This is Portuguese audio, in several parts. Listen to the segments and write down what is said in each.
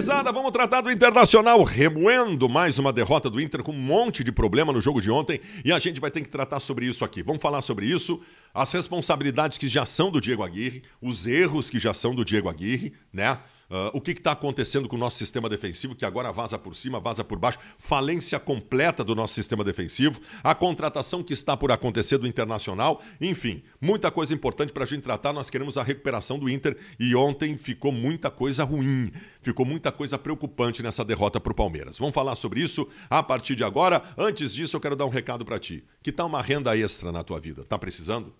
gurizada, vamos tratar do Internacional, remoendo mais uma derrota do Inter com um monte de problema no jogo de ontem e a gente vai ter que tratar sobre isso aqui. Vamos falar sobre isso, as responsabilidades que já são do Diego Aguirre, os erros que já são do Diego Aguirre, né? Uh, o que está acontecendo com o nosso sistema defensivo, que agora vaza por cima, vaza por baixo, falência completa do nosso sistema defensivo, a contratação que está por acontecer do Internacional, enfim, muita coisa importante para a gente tratar. Nós queremos a recuperação do Inter e ontem ficou muita coisa ruim, ficou muita coisa preocupante nessa derrota para o Palmeiras. Vamos falar sobre isso a partir de agora. Antes disso, eu quero dar um recado para ti. Que tal uma renda extra na tua vida? Tá precisando?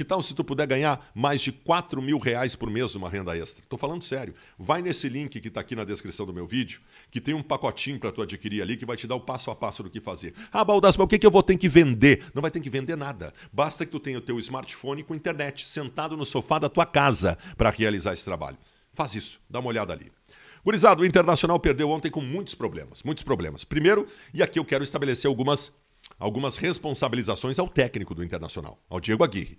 Que tal se tu puder ganhar mais de 4 mil reais por mês numa renda extra? Estou falando sério. Vai nesse link que está aqui na descrição do meu vídeo, que tem um pacotinho para tu adquirir ali que vai te dar o passo a passo do que fazer. Ah, Baldas, mas o que, que eu vou ter que vender? Não vai ter que vender nada. Basta que tu tenha o teu smartphone com internet, sentado no sofá da tua casa para realizar esse trabalho. Faz isso, dá uma olhada ali. Gurizado, o Internacional perdeu ontem com muitos problemas, muitos problemas. Primeiro, e aqui eu quero estabelecer algumas, algumas responsabilizações ao técnico do Internacional, ao Diego Aguirre.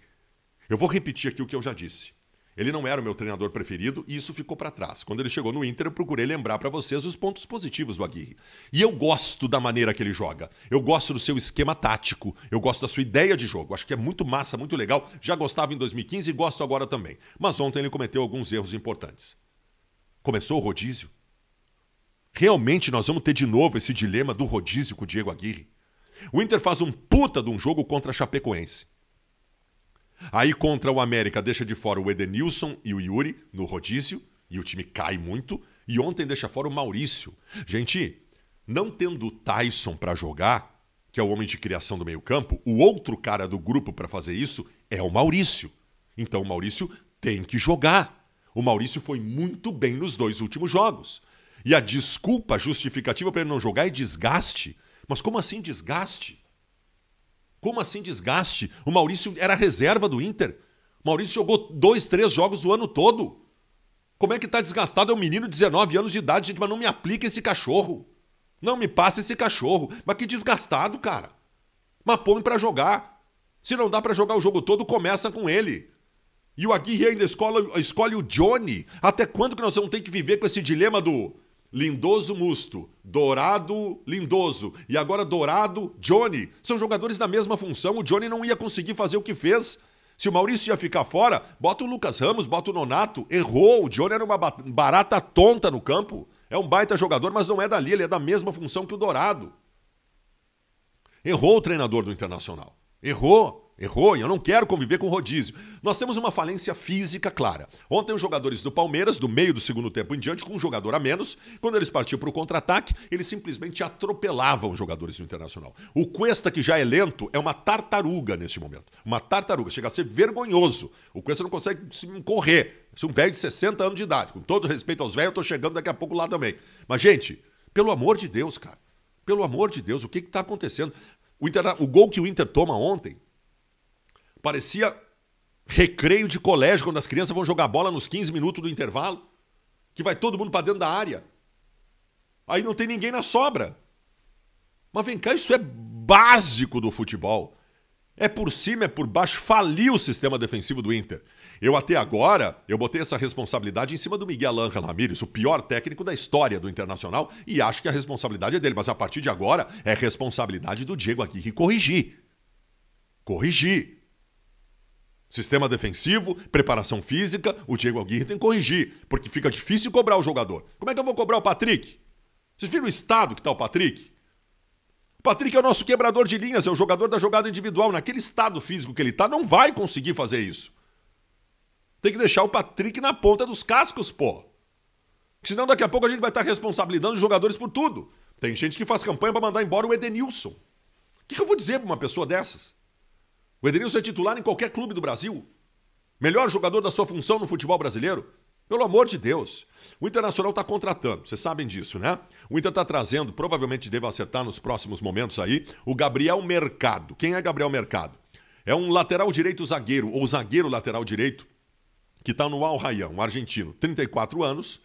Eu vou repetir aqui o que eu já disse. Ele não era o meu treinador preferido e isso ficou para trás. Quando ele chegou no Inter, eu procurei lembrar para vocês os pontos positivos do Aguirre. E eu gosto da maneira que ele joga. Eu gosto do seu esquema tático. Eu gosto da sua ideia de jogo. Acho que é muito massa, muito legal. Já gostava em 2015 e gosto agora também. Mas ontem ele cometeu alguns erros importantes. Começou o rodízio? Realmente nós vamos ter de novo esse dilema do rodízio com o Diego Aguirre? O Inter faz um puta de um jogo contra a Chapecoense. Aí contra o América deixa de fora o Edenilson e o Yuri no rodízio, e o time cai muito. E ontem deixa fora o Maurício. Gente, não tendo o Tyson para jogar, que é o homem de criação do meio-campo, o outro cara do grupo para fazer isso é o Maurício. Então o Maurício tem que jogar. O Maurício foi muito bem nos dois últimos jogos. E a desculpa justificativa para ele não jogar é desgaste. Mas como assim desgaste? Como assim desgaste? O Maurício era reserva do Inter. O Maurício jogou dois, três jogos o ano todo. Como é que tá desgastado? É um menino de 19 anos de idade, gente, mas não me aplica esse cachorro. Não me passa esse cachorro. Mas que desgastado, cara. Mas põe pra jogar. Se não dá para jogar o jogo todo, começa com ele. E o Aguirre ainda escolhe, escolhe o Johnny. Até quando que nós vamos ter que viver com esse dilema do Lindoso Musto, Dourado Lindoso e agora Dourado Johnny. São jogadores da mesma função. O Johnny não ia conseguir fazer o que fez. Se o Maurício ia ficar fora, bota o Lucas Ramos, bota o Nonato. Errou. O Johnny era uma barata tonta no campo. É um baita jogador, mas não é dali. Ele é da mesma função que o Dourado. Errou o treinador do Internacional. Errou. Errou e eu não quero conviver com rodízio. Nós temos uma falência física clara. Ontem os jogadores do Palmeiras, do meio do segundo tempo em diante, com um jogador a menos, quando eles partiam para o contra-ataque, eles simplesmente atropelavam os jogadores do Internacional. O Cuesta, que já é lento, é uma tartaruga neste momento. Uma tartaruga. Chega a ser vergonhoso. O Cuesta não consegue correr. Esse é um velho de 60 anos de idade. Com todo respeito aos velhos, eu estou chegando daqui a pouco lá também. Mas, gente, pelo amor de Deus, cara. Pelo amor de Deus, o que está acontecendo? O, Inter... o gol que o Inter toma ontem Parecia recreio de colégio, quando as crianças vão jogar bola nos 15 minutos do intervalo, que vai todo mundo para dentro da área. Aí não tem ninguém na sobra. Mas vem cá, isso é básico do futebol. É por cima, é por baixo, faliu o sistema defensivo do Inter. Eu até agora, eu botei essa responsabilidade em cima do Miguel Ángel Ramírez, o pior técnico da história do Internacional, e acho que a responsabilidade é dele, mas a partir de agora é responsabilidade do Diego Aguirre corrigir. Corrigir. Sistema defensivo, preparação física, o Diego Aguirre tem que corrigir, porque fica difícil cobrar o jogador. Como é que eu vou cobrar o Patrick? Vocês viram o estado que está o Patrick? O Patrick é o nosso quebrador de linhas, é o jogador da jogada individual. Naquele estado físico que ele está. não vai conseguir fazer isso. Tem que deixar o Patrick na ponta dos cascos, pô. Senão daqui a pouco a gente vai estar tá responsabilizando os jogadores por tudo. Tem gente que faz campanha para mandar embora o Edenilson. O que, que eu vou dizer para uma pessoa dessas? O Edenilson é titular em qualquer clube do Brasil. Melhor jogador da sua função no futebol brasileiro. Pelo amor de Deus. O Internacional está contratando, vocês sabem disso, né? O Inter está trazendo, provavelmente deve acertar nos próximos momentos aí, o Gabriel Mercado. Quem é Gabriel Mercado? É um lateral direito zagueiro, ou zagueiro lateral direito, que está no Al Rayyan, um argentino, 34 anos,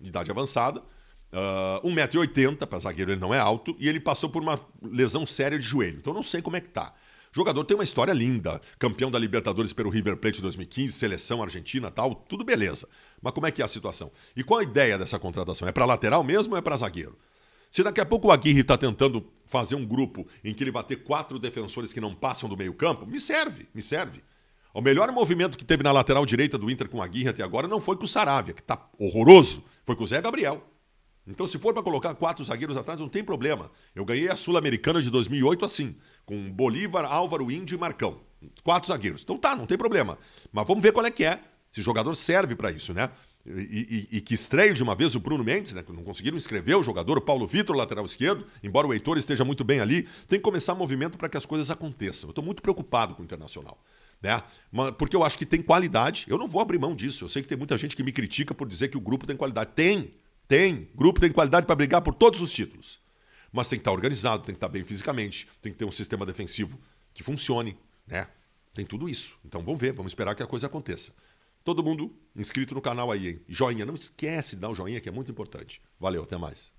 idade avançada, uh, 1,80m, para zagueiro ele não é alto, e ele passou por uma lesão séria de joelho. Então não sei como é que tá. Jogador tem uma história linda. Campeão da Libertadores pelo River Plate 2015, seleção argentina tal, tudo beleza. Mas como é que é a situação? E qual a ideia dessa contratação? É para lateral mesmo ou é para zagueiro? Se daqui a pouco o Aguirre está tentando fazer um grupo em que ele vai ter quatro defensores que não passam do meio-campo, me serve, me serve. O melhor movimento que teve na lateral direita do Inter com o Aguirre até agora não foi com o Saravia, que está horroroso, foi com o Zé Gabriel. Então, se for para colocar quatro zagueiros atrás, não tem problema. Eu ganhei a Sul-Americana de 2008 assim com Bolívar, Álvaro, Índio e Marcão. Quatro zagueiros. Então tá, não tem problema. Mas vamos ver qual é que é. Se jogador serve para isso, né? E, e, e, que estreia de uma vez o Bruno Mendes, né? Não conseguiram inscrever o jogador, o Paulo Vitor, lateral esquerdo, embora o Heitor esteja muito bem ali, tem que começar movimento para que as coisas aconteçam. Eu estou muito preocupado com o Internacional. Né? Porque eu acho que tem qualidade. Eu não vou abrir mão disso. Eu sei que tem muita gente que me critica por dizer que o grupo tem qualidade. Tem, tem. O grupo tem qualidade para brigar por todos os títulos. Mas tem que estar organizado, tem que estar bem fisicamente, tem que ter um sistema defensivo que funcione, né? Tem tudo isso. Então vamos ver, vamos esperar que a coisa aconteça. Todo mundo inscrito no canal aí, hein? Joinha, não esquece de dar o um joinha que é muito importante. Valeu, até mais.